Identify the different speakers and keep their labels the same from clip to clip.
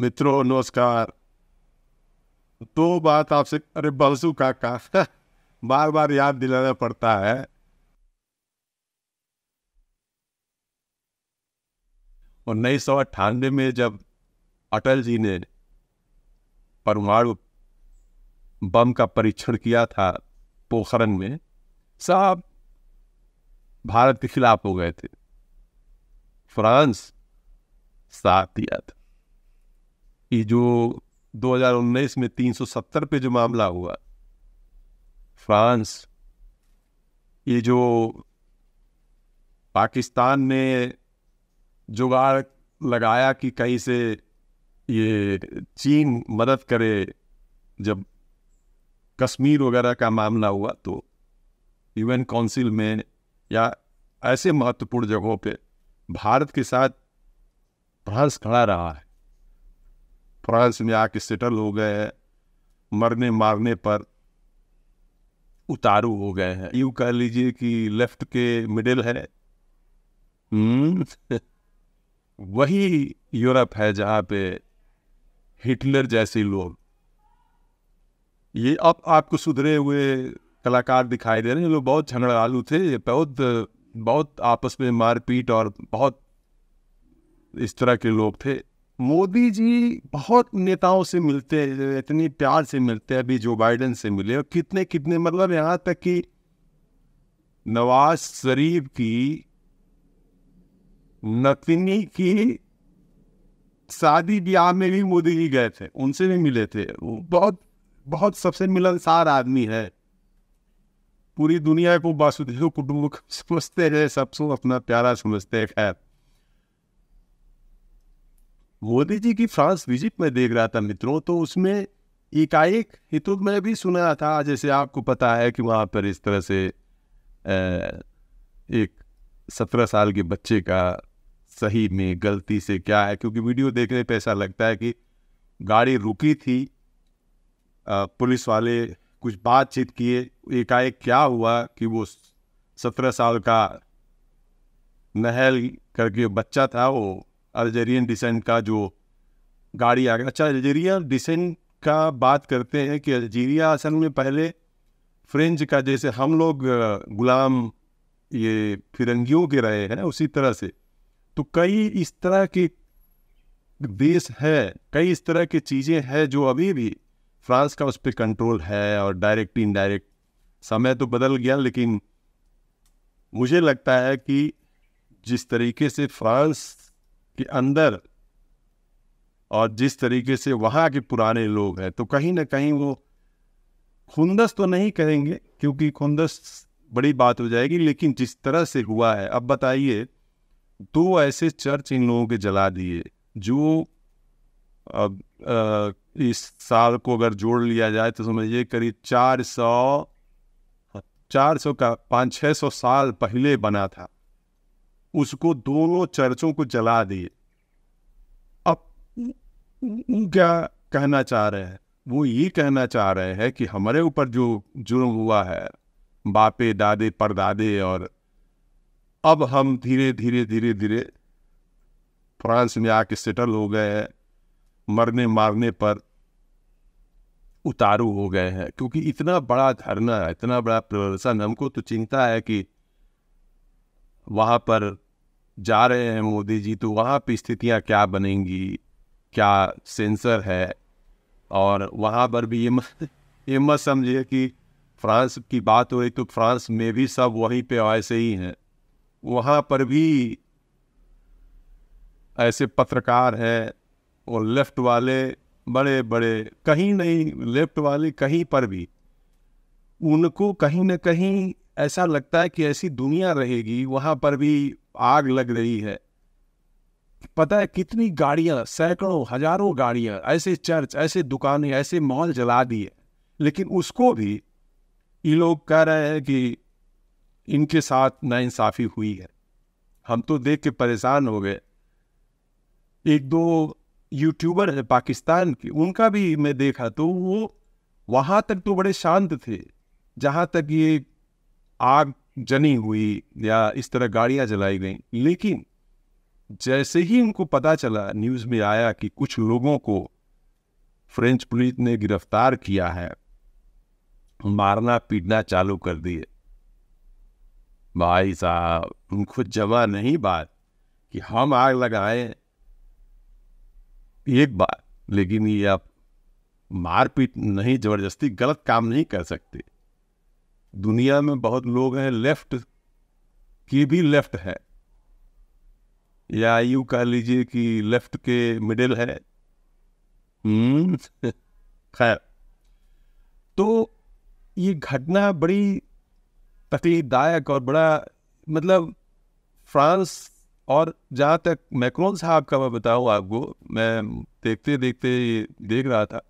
Speaker 1: मित्रों नमस्कार तो बात आपसे अरे बलसू काका बार बार याद दिलाना पड़ता है उन्नीस सौ अट्ठानवे में जब अटल जी ने परमाणु बम का परीक्षण किया था पोखरण में साहब भारत के खिलाफ हो गए थे फ्रांस साथ दिया था कि जो 2019 में 370 पे जो मामला हुआ फ्रांस ये जो पाकिस्तान ने जुगाड़ लगाया कि कहीं से ये चीन मदद करे जब कश्मीर वगैरह का मामला हुआ तो यूएन काउंसिल में या ऐसे महत्वपूर्ण जगहों पे भारत के साथ फ्रांस खड़ा रहा है फ्रांस में आके सेटल हो गए हैं मरने मारने पर उतारू हो गए हैं यू कह लीजिए कि लेफ्ट के मिडिल है हम्म, वही यूरोप है जहाँ पे हिटलर जैसे लोग ये अब आपको सुधरे हुए कलाकार दिखाई दे रहे हैं लोग बहुत झगड़ालू थे बहुत बहुत आपस में मारपीट और बहुत इस तरह के लोग थे मोदी जी बहुत नेताओं से मिलते हैं इतनी प्यार से मिलते हैं अभी जो बाइडन से मिले और कितने कितने मतलब यहाँ तक कि नवाज शरीफ की नतनी की शादी ब्याह में भी मोदी जी गए थे उनसे भी मिले थे वो बहुत बहुत सबसे मिलनसार आदमी है पूरी दुनिया को वासुदेव कुटुम्ब समझते हैं सबसे अपना प्यारा समझते हैं खैर मोदी जी की फ्रांस विजिट में देख रहा था मित्रों तो उसमें एकाएक हितुक में भी सुना था जैसे आपको पता है कि वहाँ पर इस तरह से एक सत्रह साल के बच्चे का सही में गलती से क्या है क्योंकि वीडियो देखने पर ऐसा लगता है कि गाड़ी रुकी थी पुलिस वाले कुछ बातचीत किए एकाएक क्या हुआ कि वो सत्रह साल का नहल करके बच्चा था वो अल्जेरियन डिसेंट का जो गाड़ी आ गया अच्छा अल्जेरिया डिसेंट का बात करते हैं कि अल्जीरिया असल में पहले फ्रेंच का जैसे हम लोग गुलाम ये फिरंगियों के रहे हैं उसी तरह से तो कई इस तरह के देश है कई इस तरह की चीज़ें हैं जो अभी भी फ्रांस का उस पर कंट्रोल है और डायरेक्ट इनडायरेक्ट समय तो बदल गया लेकिन मुझे लगता है कि जिस तरीके से फ्रांस के अंदर और जिस तरीके से वहाँ के पुराने लोग हैं तो कहीं ना कहीं वो खुंदस तो नहीं कहेंगे क्योंकि खुंदस बड़ी बात हो जाएगी लेकिन जिस तरह से हुआ है अब बताइए दो ऐसे चर्च इन लोगों के जला दिए जो अब आ, इस साल को अगर जोड़ लिया जाए तो समझिए करीब चार सौ चार सौ का पाँच छः सौ साल पहले बना था उसको दोनों चर्चों को जला दिए अब क्या कहना चाह रहे हैं वो ये कहना चाह रहे हैं कि हमारे ऊपर जो जुर्म हुआ है बापे दादे परदादे और अब हम धीरे धीरे धीरे धीरे फ्रांस में आके सेटल हो गए हैं मरने मारने पर उतारू हो गए हैं क्योंकि इतना बड़ा धरना है इतना बड़ा प्रदर्शन हमको तो चिंता है कि वहाँ पर जा रहे हैं मोदी जी तो वहाँ पर स्थितियाँ क्या बनेंगी क्या सेंसर है और वहाँ पर भी ये मत ये मत समझिए कि फ्रांस की बात हो रही तो फ्रांस में भी सब वहीं पे ऐसे ही हैं वहाँ पर भी ऐसे पत्रकार हैं और लेफ्ट वाले बड़े बड़े कहीं नहीं लेफ्ट वाले कहीं पर भी उनको कहीं ना कहीं ऐसा लगता है कि ऐसी दुनिया रहेगी वहां पर भी आग लग रही है पता है कितनी गाड़ियां सैकड़ों हजारों गाड़ियां ऐसे चर्च ऐसे दुकानें ऐसे मॉल जला दिए लेकिन उसको भी ये लोग कह रहे हैं कि इनके साथ नाइंसाफ़ी हुई है हम तो देख के परेशान हो गए एक दो यूट्यूबर है पाकिस्तान के उनका भी मैं देखा तो वो वहां तक तो बड़े शांत थे जहाँ तक ये आग जनी हुई या इस तरह गाड़ियाँ जलाई गई लेकिन जैसे ही उनको पता चला न्यूज़ में आया कि कुछ लोगों को फ्रेंच पुलिस ने गिरफ्तार किया है मारना पीटना चालू कर दिए भाई साहब उनको जमा नहीं बात कि हम आग लगाए एक बार लेकिन ये आप मारपीट नहीं जबरदस्ती गलत काम नहीं कर सकते दुनिया में बहुत लोग हैं लेफ्ट की भी लेफ्ट है या यू कह लीजिए कि लेफ्ट के मिडिल है हम्म, खैर तो ये घटना बड़ी तकलीफदायक और बड़ा मतलब फ्रांस और जहाँ तक मैक्रोन साहब का मैं बताऊँ आपको मैं देखते देखते देख रहा था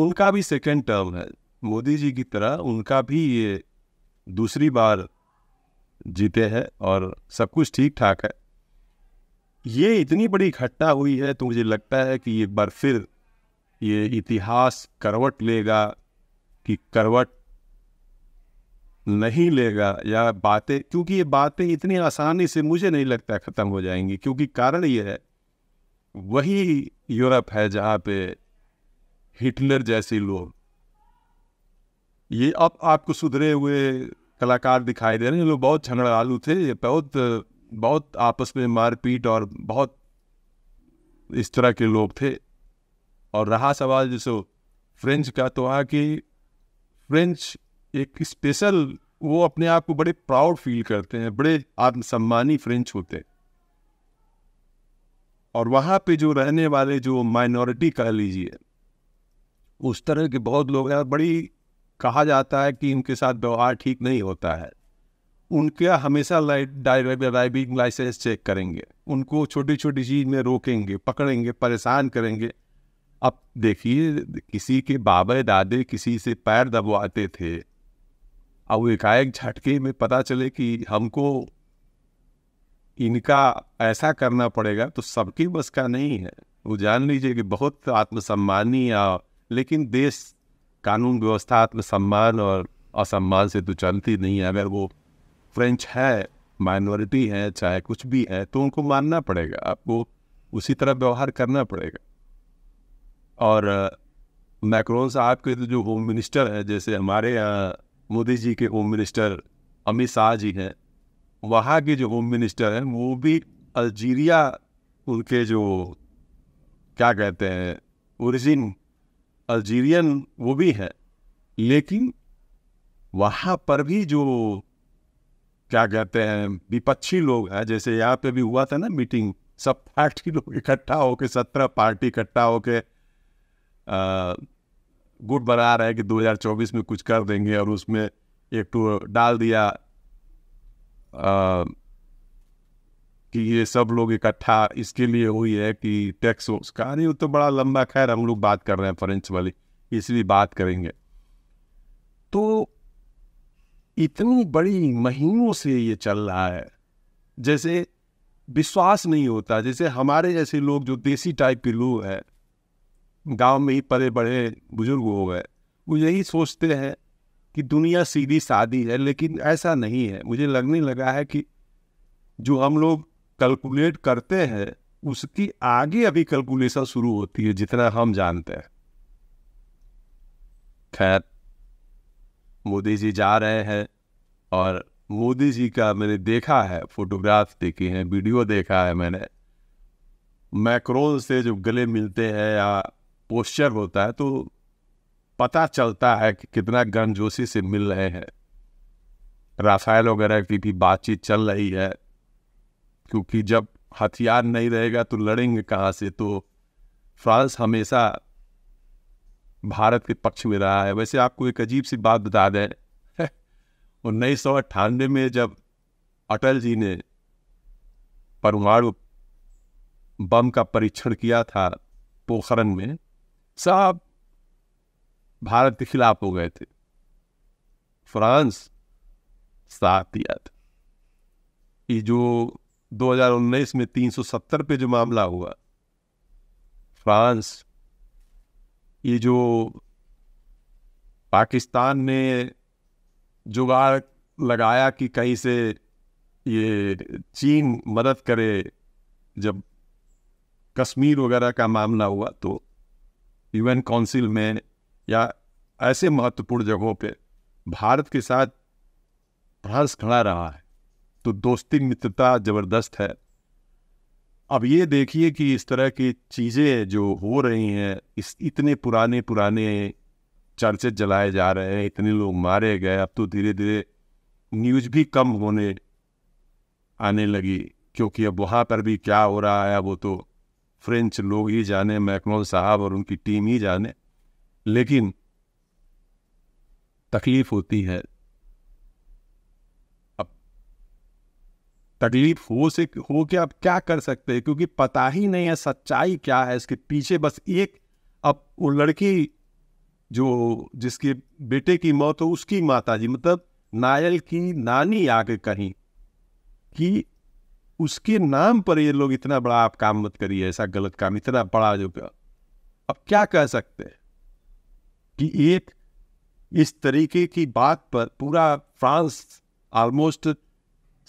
Speaker 1: उनका भी सेकेंड टर्म है मोदी जी की तरह उनका भी ये दूसरी बार जीते हैं और सब कुछ ठीक ठाक है ये इतनी बड़ी घटना हुई है तो मुझे लगता है कि एक बार फिर ये इतिहास करवट लेगा कि करवट नहीं लेगा या बातें क्योंकि ये बातें इतनी आसानी से मुझे नहीं लगता ख़त्म हो जाएंगी क्योंकि कारण ये है वही यूरोप है जहाँ पे हिटलर जैसे लोग ये अब आपको सुधरे हुए कलाकार दिखाई दे रहे हैं लोग बहुत झगड़ालू थे ये बहुत बहुत आपस में मारपीट और बहुत इस तरह के लोग थे और रहा सवाल जैसे फ्रेंच का तो आ कि फ्रेंच एक स्पेशल वो अपने आप को बड़े प्राउड फील करते हैं बड़े आत्मसम्मानी फ्रेंच होते हैं और वहाँ पे जो रहने वाले जो माइनॉरिटी कह लीजिए उस तरह के बहुत लोग हैं बड़ी कहा जाता है कि इनके साथ व्यवहार ठीक नहीं होता है उनका हमेशा ड्राइविंग लाइसेंस चेक करेंगे उनको छोटी छोटी चीज़ में रोकेंगे पकड़ेंगे परेशान करेंगे अब देखिए किसी के बाबे दादे किसी से पैर दबवाते थे अब एकाएक झटके में पता चले कि हमको इनका ऐसा करना पड़ेगा तो सबकी बस का नहीं है वो जान लीजिए कि बहुत आत्मसम्मानी या लेकिन देश कानून व्यवस्था आत्मसम्मान और असम्मान से तो चलती नहीं है अगर वो फ्रेंच है माइनॉरिटी है चाहे कुछ भी है तो उनको मानना पड़ेगा आपको उसी तरह व्यवहार करना पड़ेगा और मैक्रोन साहब के तो जो होम मिनिस्टर हैं जैसे हमारे यहाँ मोदी जी के होम मिनिस्टर अमित शाह जी हैं वहाँ के जो होम मिनिस्टर हैं वो भी अल्जीरिया उनके जो क्या कहते हैं ओरिजिन अल्जीरियन वो भी है लेकिन वहाँ पर भी जो क्या कहते हैं विपक्षी लोग हैं जैसे यहाँ पे भी हुआ था ना मीटिंग सब पार्टी लोग इकट्ठा होके सत्रह पार्टी इकट्ठा होके गुट बना रहे हैं कि 2024 में कुछ कर देंगे और उसमें एक टू तो डाल दिया आ, कि ये सब लोग इकट्ठा इसके लिए हुई है कि टैक्स वोक्स का नहीं वो तो बड़ा लंबा खैर हम लोग बात कर रहे हैं फ्रेंच वाली इसलिए बात करेंगे तो इतनी बड़ी महीनों से ये चल रहा है जैसे विश्वास नहीं होता जैसे हमारे जैसे लोग जो देसी टाइप के लोग हैं गांव में ही पले बड़े बुजुर्ग हो गए वो यही सोचते हैं कि दुनिया सीधी सादी है लेकिन ऐसा नहीं है मुझे लगने लगा है कि जो हम लोग कैलकुलेट करते हैं उसकी आगे अभी कैलकुलेशन शुरू होती है जितना हम जानते हैं खैर मोदी जी जा रहे हैं और मोदी जी का मैंने देखा है फोटोग्राफ देखी है वीडियो देखा है मैंने मैक्रोन से जो गले मिलते हैं या पोस्चर होता है तो पता चलता है कि कितना गर्मजोशी से मिल रहे हैं राफेल वगैरह की भी बातचीत चल रही है क्योंकि जब हथियार नहीं रहेगा तो लड़ेंगे कहाँ से तो फ्रांस हमेशा भारत के पक्ष में रहा है वैसे आपको एक अजीब सी बात बता दें उन्नीस सौ अट्ठानवे में जब अटल जी ने परमाणु बम का परीक्षण किया था पोखरण में सब भारत के खिलाफ हो गए थे फ्रांस साथ दिया था ये जो 2019 में 370 पे जो मामला हुआ फ्रांस ये जो पाकिस्तान ने जुगाड़ लगाया कि कहीं से ये चीन मदद करे जब कश्मीर वगैरह का मामला हुआ तो यूएन काउंसिल में या ऐसे महत्वपूर्ण जगहों पे भारत के साथ फ्रांस खड़ा रहा है तो दोस्ती मित्रता ज़बरदस्त है अब ये देखिए कि इस तरह की चीज़ें जो हो रही हैं इस इतने पुराने पुराने चर्चे जलाए जा रहे हैं इतने लोग मारे गए अब तो धीरे धीरे न्यूज़ भी कम होने आने लगी क्योंकि अब वहाँ पर भी क्या हो रहा है वो तो फ्रेंच लोग ही जाने मैकनोल साहब और उनकी टीम ही जाने लेकिन तकलीफ़ होती है तकलीफ हो से हो के आप क्या कर सकते हैं क्योंकि पता ही नहीं है सच्चाई क्या है इसके पीछे बस एक अब वो लड़की जो जिसके बेटे की मौत हो उसकी माता जी मतलब नायल की नानी आगे कहीं कि उसके नाम पर ये लोग इतना बड़ा आप काम मत करिए ऐसा गलत काम इतना बड़ा जो कर अब क्या कह सकते हैं कि एक इस तरीके की बात पर पूरा फ्रांस ऑलमोस्ट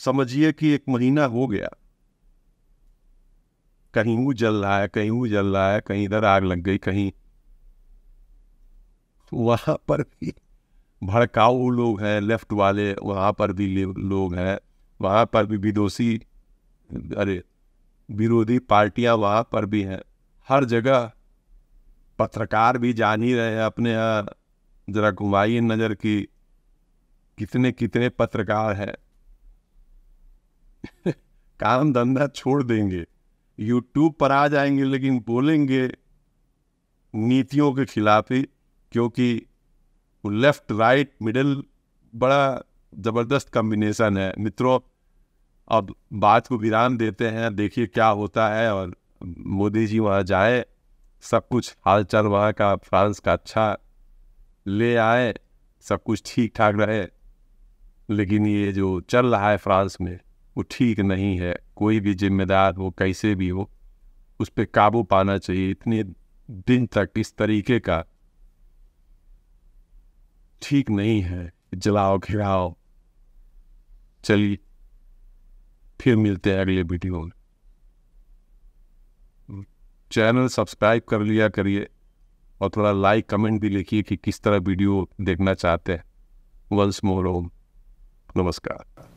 Speaker 1: समझिए कि एक महीना हो गया कहीं वो जल रहा है कहीं वो जल रहा है कहीं इधर आग लग गई कहीं वहां पर भी भड़काऊ लोग हैं लेफ्ट वाले वहां पर भी लोग हैं वहां पर भी विदोषी अरे विरोधी पार्टियां वहां पर भी हैं हर जगह पत्रकार भी जान ही रहे हैं अपने यहाँ ज़रा घुमाइए नज़र की कितने कितने पत्रकार हैं काम धंधा छोड़ देंगे यूट्यूब पर आ जाएंगे लेकिन बोलेंगे नीतियों के खिलाफ ही क्योंकि लेफ्ट राइट मिडल बड़ा ज़बरदस्त कम्बिनेशन है मित्रों अब बात को विराम देते हैं देखिए क्या होता है और मोदी जी वहाँ जाए सब कुछ हालचाल वहाँ का फ्रांस का अच्छा ले आए सब कुछ ठीक ठाक रहे लेकिन ये जो चल रहा है फ्रांस में वो ठीक नहीं है कोई भी जिम्मेदार हो कैसे भी हो उस पर काबू पाना चाहिए इतने दिन तक इस तरीके का ठीक नहीं है जलाओ घिराओ चलिए फिर मिलते हैं अगले वीडियो में चैनल सब्सक्राइब कर लिया करिए और थोड़ा लाइक कमेंट भी लिखिए कि किस तरह वीडियो देखना चाहते हैं वंस मोर होम नमस्कार